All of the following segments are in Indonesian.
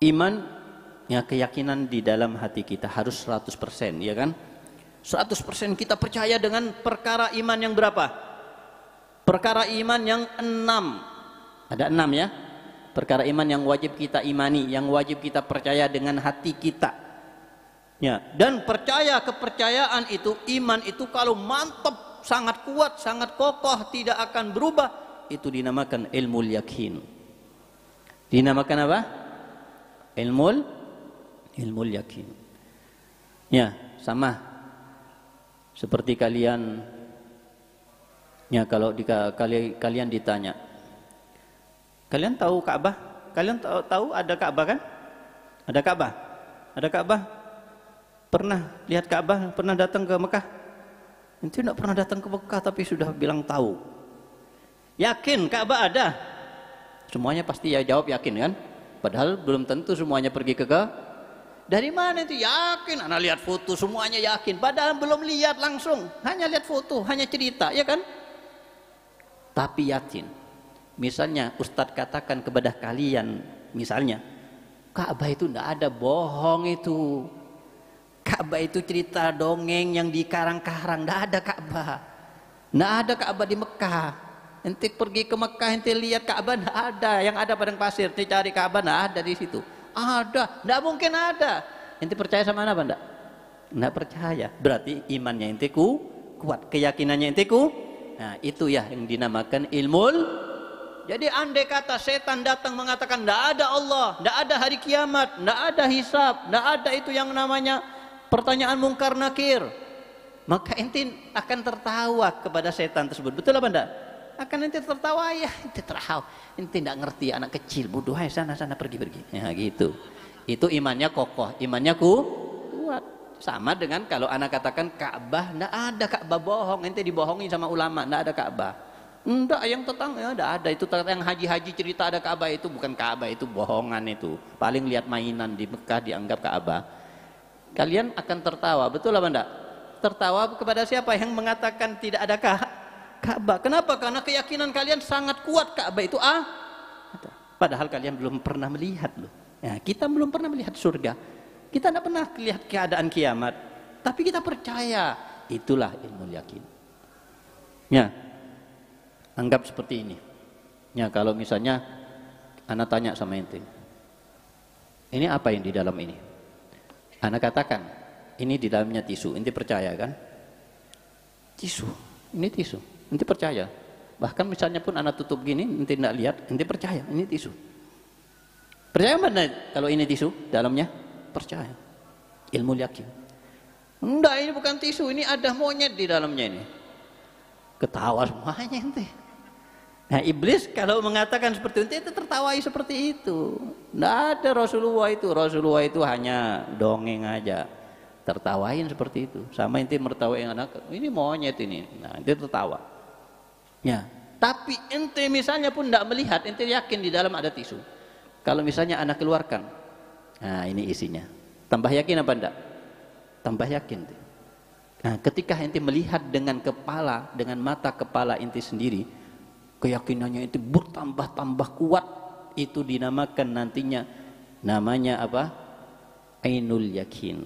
Iman ya keyakinan di dalam hati kita harus 100% ya kan? 100% kita percaya dengan perkara iman yang berapa? Perkara iman yang enam. Ada enam ya. Perkara iman yang wajib kita imani, yang wajib kita percaya dengan hati kita. Ya, dan percaya kepercayaan itu, iman itu kalau mantap, sangat kuat, sangat kokoh, tidak akan berubah, itu dinamakan ilmu yakin. Dinamakan apa? ilmu ilmu yakin. Ya, sama seperti kalian ya kalau di, kali, kalian ditanya. Kalian tahu Ka'bah? Kalian tahu, tahu ada Ka'bah kan? Ada Ka'bah? Ada Ka'bah? Pernah lihat Ka'bah? Pernah datang ke Mekah? Itu tidak pernah datang ke Mekah tapi sudah bilang tahu. Yakin Ka'bah ada? Semuanya pasti ya jawab yakin kan? Padahal belum tentu semuanya pergi ke ke. Dari mana itu yakin? Anda lihat foto semuanya yakin. Padahal belum lihat langsung, hanya lihat foto, hanya cerita, ya kan? Tapi yakin. Misalnya Ustadz katakan kepada kalian, misalnya Ka'bah itu tidak ada bohong itu. Ka'bah itu cerita dongeng yang dikarang-karang, tidak ada Ka'bah. Tidak ada Ka'bah di Mekah. Nanti pergi ke Mekah, nanti lihat Ka'bah tidak ada. Yang ada padang pasir, nanti cari Ka'bah tidak ada di situ. Ada, tidak mungkin ada. Nanti percaya sama apa enggak? Tidak percaya. Berarti imannya nanti ku kuat, keyakinannya nanti ku. Nah, itu ya yang dinamakan ilmu. jadi andai kata setan datang mengatakan tidak ada Allah, tidak ada hari kiamat, tidak ada hisab, tidak ada itu yang namanya pertanyaan mungkar nakir. Maka inti akan tertawa kepada setan tersebut. Betul apa enggak? akan nanti tertawa ya nanti terhau nanti tidak ngerti anak kecil bodoh ya sana sana pergi pergi ya gitu itu imannya kokoh imannya ku kuat sama dengan kalau anak katakan Ka'bah ndak ada Ka'bah bohong ente dibohongi sama ulama ndak ada Ka'bah ndak yang tetangga ya, ndak ada itu yang haji-haji cerita ada Ka'bah itu bukan Ka'bah itu bohongan itu paling lihat mainan di Mekah dianggap Ka'bah kalian akan tertawa betul apa ndak tertawa kepada siapa yang mengatakan tidak ada Ka'bah Ka'bah. Kenapa? Karena keyakinan kalian sangat kuat Ka'bah itu ah. Padahal kalian belum pernah melihat loh. Ya, kita belum pernah melihat surga. Kita tidak pernah melihat keadaan kiamat. Tapi kita percaya itulah ilmu yakin. Ya, anggap seperti ini. Ya, kalau misalnya anak tanya sama ente, ini apa yang di dalam ini? Anak katakan, ini di dalamnya tisu. Ente percaya kan? Tisu, ini tisu nanti percaya bahkan misalnya pun anak tutup gini nanti tidak lihat nanti percaya ini tisu percaya mana kalau ini tisu dalamnya percaya ilmu yakin enggak ini bukan tisu ini ada monyet di dalamnya ini ketawa semuanya nanti nah iblis kalau mengatakan seperti itu itu tertawai seperti itu enggak ada Rasulullah itu Rasulullah itu hanya dongeng aja tertawain seperti itu sama inti mertawain anak ini monyet ini nah itu tertawa Ya. Tapi ente misalnya pun tidak melihat, ente yakin di dalam ada tisu. Kalau misalnya anak keluarkan, nah ini isinya. Tambah yakin apa enggak? Tambah yakin. Nah, ketika ente melihat dengan kepala, dengan mata kepala ente sendiri, keyakinannya itu bertambah-tambah kuat, itu dinamakan nantinya namanya apa? Ainul yakin.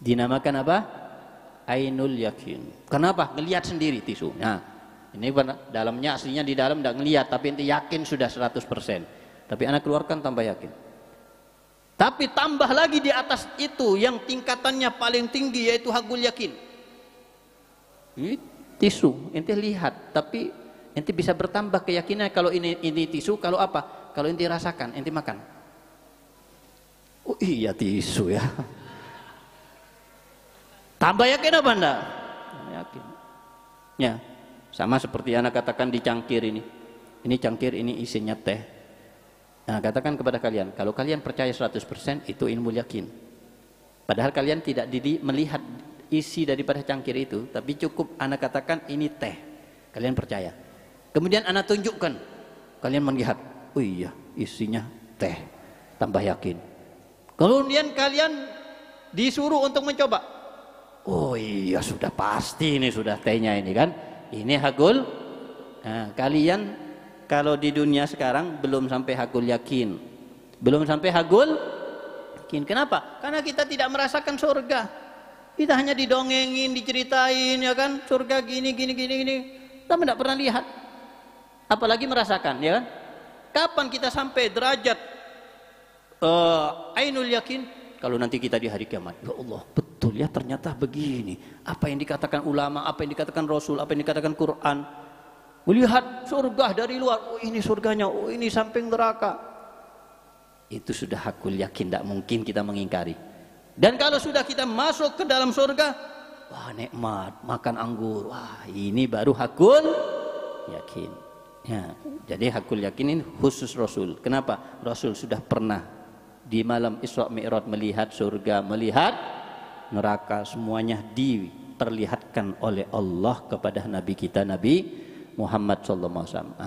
Dinamakan apa? Ainul yakin. Kenapa? Melihat sendiri tisu. Nah, ini dalamnya aslinya di dalam tidak ngelihat tapi inti yakin sudah 100% tapi anak keluarkan tambah yakin tapi tambah lagi di atas itu yang tingkatannya paling tinggi yaitu hakul yakin tisu inti lihat tapi inti bisa bertambah keyakinan kalau ini ini tisu kalau apa kalau inti rasakan inti makan oh iya tisu ya tambah yakin apa anda yakin ya sama seperti anak katakan di cangkir ini. Ini cangkir, ini isinya teh. Nah, katakan kepada kalian, kalau kalian percaya 100% itu ilmu yakin. Padahal kalian tidak didi, melihat isi daripada cangkir itu, tapi cukup anak katakan ini teh. Kalian percaya. Kemudian anak tunjukkan. Kalian melihat, oh iya, isinya teh. Tambah yakin. Kemudian kalian disuruh untuk mencoba. Oh iya, sudah pasti ini sudah tehnya ini kan. Ini hakul. Nah, kalian kalau di dunia sekarang belum sampai hakul yakin. Belum sampai hakul yakin. Kenapa? Karena kita tidak merasakan surga. Kita hanya didongengin, diceritain ya kan, surga gini gini gini gini. Tapi tidak pernah lihat. Apalagi merasakan, ya kan? Kapan kita sampai derajat uh, ainul yakin? Kalau nanti kita di hari kiamat. Ya Allah, kuliah ternyata begini. Apa yang dikatakan ulama, apa yang dikatakan Rasul, apa yang dikatakan Quran. Melihat surga dari luar, oh ini surganya, oh ini samping neraka. Itu sudah hakul yakin, tidak mungkin kita mengingkari. Dan kalau sudah kita masuk ke dalam surga, wah nikmat, makan anggur, wah ini baru hakul yakin. Ya, jadi hakul yakin ini khusus Rasul. Kenapa? Rasul sudah pernah di malam Isra Mi'raj melihat surga, melihat neraka semuanya diperlihatkan oleh Allah kepada Nabi kita Nabi Muhammad SAW.